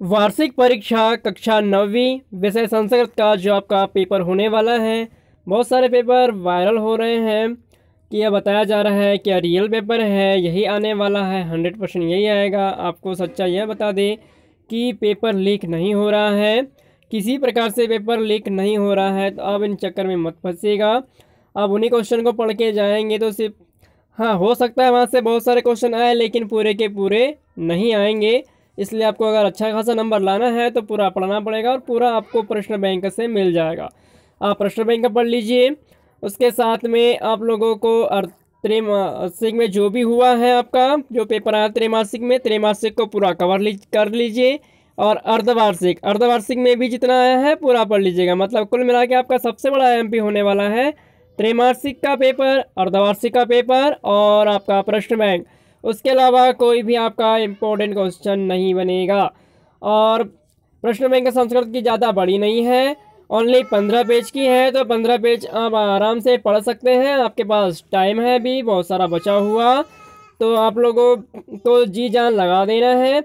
वार्षिक परीक्षा कक्षा नौवीं विषय संस्कृत का जो आपका पेपर होने वाला है बहुत सारे पेपर वायरल हो रहे हैं कि यह बताया जा रहा है कि रियल पेपर है यही आने वाला है हंड्रेड परसेंट यही आएगा आपको सच्चा यह बता दें कि पेपर लीक नहीं हो रहा है किसी प्रकार से पेपर लीक नहीं हो रहा है तो आप इन चक्कर में मत फंसेगा आप उन्हीं क्वेश्चन को पढ़ के जाएंगे तो सिर्फ हाँ हो सकता है वहाँ से बहुत सारे क्वेश्चन आए लेकिन पूरे के पूरे नहीं आएंगे इसलिए आपको अगर अच्छा खासा नंबर लाना है तो पूरा पढ़ना पड़ेगा और पूरा आपको प्रश्न बैंक से मिल जाएगा आप प्रश्न बैंक पढ़ लीजिए उसके साथ में आप लोगों को त्रैमासिक में जो भी हुआ है आपका जो पेपर आया त्रैमासिक में त्रैमासिक को पूरा कवर ली कर लीजिए और अर्धवार्षिक अर्धवार्षिक में भी जितना आया है पूरा पढ़ लीजिएगा मतलब कुल मिला के आपका सबसे बड़ा एम होने वाला है त्रैमासिक का पेपर अर्धवार्षिक का पेपर और आपका प्रश्न बैंक उसके अलावा कोई भी आपका इम्पोर्टेंट क्वेश्चन नहीं बनेगा और प्रश्न बैंक संस्कृत की ज़्यादा बड़ी नहीं है ओनली पंद्रह पेज की है तो पंद्रह पेज आप आराम से पढ़ सकते हैं आपके पास टाइम है भी बहुत सारा बचा हुआ तो आप लोगों को जी जान लगा देना है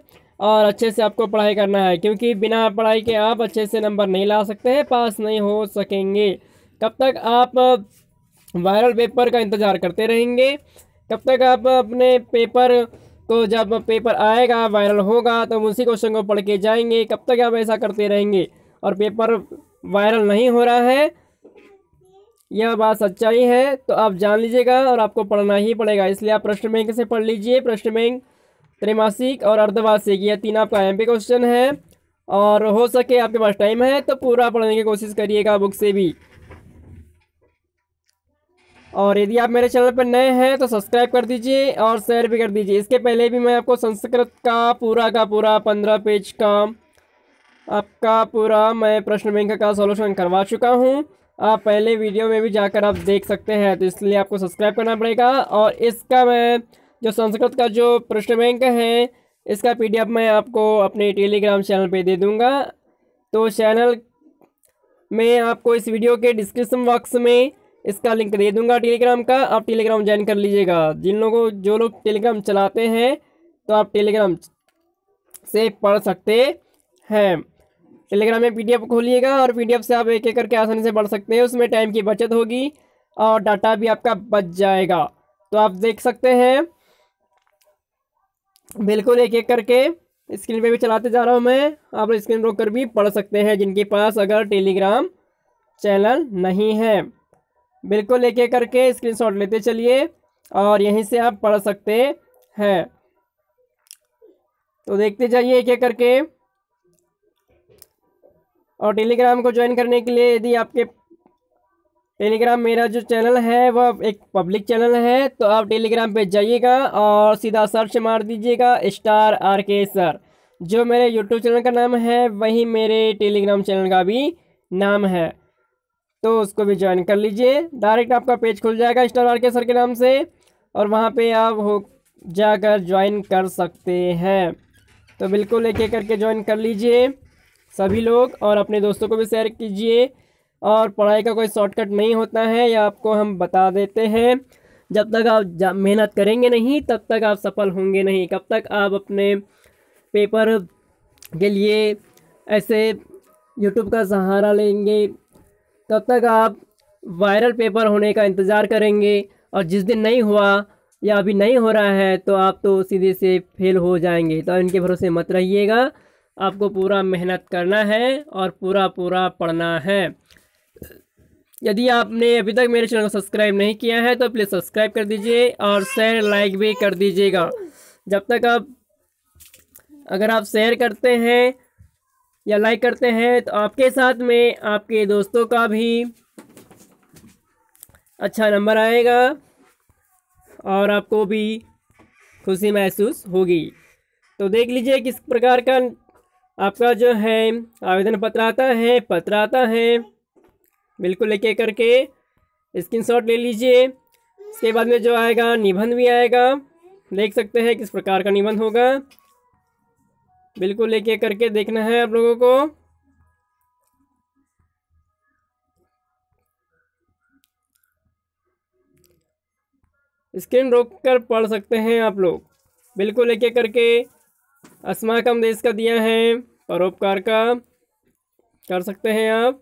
और अच्छे से आपको पढ़ाई करना है क्योंकि बिना पढ़ाई के आप अच्छे से नंबर नहीं ला सकते हैं पास नहीं हो सकेंगे कब तक आप वायरल पेपर का इंतज़ार करते रहेंगे तब तक आप अपने पेपर को जब पेपर आएगा वायरल होगा तो उसी क्वेश्चन को पढ़ के जाएंगे कब तक आप ऐसा करते रहेंगे और पेपर वायरल नहीं हो रहा है यह बात सच्चाई है तो आप जान लीजिएगा और आपको पढ़ना ही पड़ेगा इसलिए आप प्रश्न बैंक से पढ़ लीजिए प्रश्न बैंक त्रैमासिक और अर्धवार्षिक यह तीन आपका एम क्वेश्चन है और हो सके आपके पास टाइम है तो पूरा पढ़ने की कोशिश करिएगा बुक से भी और यदि आप मेरे चैनल पर नए हैं तो सब्सक्राइब कर दीजिए और शेयर भी कर दीजिए इसके पहले भी मैं आपको संस्कृत का पूरा का पूरा पंद्रह पेज का आपका पूरा मैं प्रश्न बैंक का सॉल्यूशन करवा चुका हूँ आप पहले वीडियो में भी जाकर आप देख सकते हैं तो इसलिए आपको सब्सक्राइब करना पड़ेगा और इसका मैं जो संस्कृत का जो प्रश्न बैंक है इसका पी मैं आपको अपने टेलीग्राम चैनल पर दे दूँगा तो चैनल में आपको इस वीडियो के डिस्क्रिप्सन बॉक्स में इसका लिंक दे दूंगा टेलीग्राम का आप टेलीग्राम ज्वाइन कर लीजिएगा जिन लोगों जो लोग टेलीग्राम चलाते हैं तो आप टेलीग्राम से पढ़ सकते हैं टेलीग्राम में पीडीएफ खोलिएगा और पीडीएफ से आप एक एक करके आसानी से पढ़ सकते हैं उसमें टाइम की बचत होगी और डाटा भी आपका बच जाएगा तो आप देख सकते हैं बिल्कुल एक एक करके स्क्रीन पे भी चलाते जा रहा हूँ मैं आप स्क्रीन रोक कर भी पढ़ सकते हैं जिनके पास अगर टेलीग्राम चैनल नहीं है बिल्कुल एक एक करके स्क्रीनशॉट लेते चलिए और यहीं से आप पढ़ सकते हैं तो देखते जाइए एक एक करके और टेलीग्राम को ज्वाइन करने के लिए यदि आपके टेलीग्राम मेरा जो चैनल है वह एक पब्लिक चैनल है तो आप टेलीग्राम पे जाइएगा और सीधा सर्च मार दीजिएगा स्टार आर के सर जो मेरे यूट्यूब चैनल का नाम है वही मेरे टेलीग्राम चैनल का भी नाम है तो उसको भी ज्वाइन कर लीजिए डायरेक्ट आपका पेज खुल जाएगा स्टार आर के सर के नाम से और वहाँ पे आप हो जाकर ज्वाइन कर सकते हैं तो बिल्कुल एक एक करके ज्वाइन कर लीजिए सभी लोग और अपने दोस्तों को भी शेयर कीजिए और पढ़ाई का कोई शॉर्टकट नहीं होता है या आपको हम बता देते हैं जब तक आप मेहनत करेंगे नहीं तब तक आप सफल होंगे नहीं कब तक आप अपने पेपर के लिए ऐसे यूट्यूब का सहारा लेंगे तब तक आप वायरल पेपर होने का इंतज़ार करेंगे और जिस दिन नहीं हुआ या अभी नहीं हो रहा है तो आप तो सीधे से फेल हो जाएंगे तो इनके भरोसे मत रहिएगा आपको पूरा मेहनत करना है और पूरा पूरा पढ़ना है यदि आपने अभी तक मेरे चैनल को सब्सक्राइब नहीं किया है तो प्लीज़ सब्सक्राइब कर दीजिए और शेयर लाइक भी कर दीजिएगा जब तक आप अगर आप शेयर करते हैं या लाइक करते हैं तो आपके साथ में आपके दोस्तों का भी अच्छा नंबर आएगा और आपको भी खुशी महसूस होगी तो देख लीजिए किस प्रकार का आपका जो है आवेदन पत्र आता है पत्र आता है बिल्कुल एक एक करके स्क्रीनशॉट ले लीजिए इसके बाद में जो आएगा निबंध भी आएगा देख सकते हैं किस प्रकार का निबंध होगा बिल्कुल एक एक करके देखना है आप लोगों को स्क्रीन रोक कर पढ़ सकते हैं आप लोग बिल्कुल एक एक करके अस्माकम देश का दिया है परोपकार का कर सकते हैं आप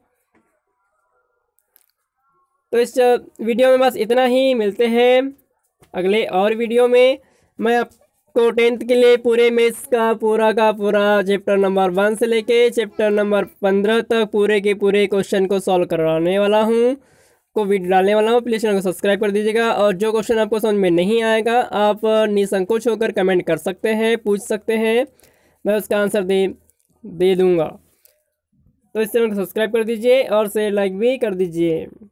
तो इस वीडियो में बस इतना ही मिलते हैं अगले और वीडियो में मैं आप तो टेंथ के लिए पूरे मेथ्स का पूरा का पूरा चैप्टर नंबर वन से लेके चैप्टर नंबर पंद्रह तक पूरे के पूरे क्वेश्चन को सॉल्व करवाने वाला हूँ को वीडियो डालने वाला हूँ प्लीज़ चैनल को सब्सक्राइब कर दीजिएगा और जो क्वेश्चन आपको समझ में नहीं आएगा आप निसंकोच होकर कमेंट कर सकते हैं पूछ सकते हैं मैं उसका आंसर दे दे दूँगा तो इस चैनल को सब्सक्राइब कर दीजिए और शेयर लाइक भी कर दीजिए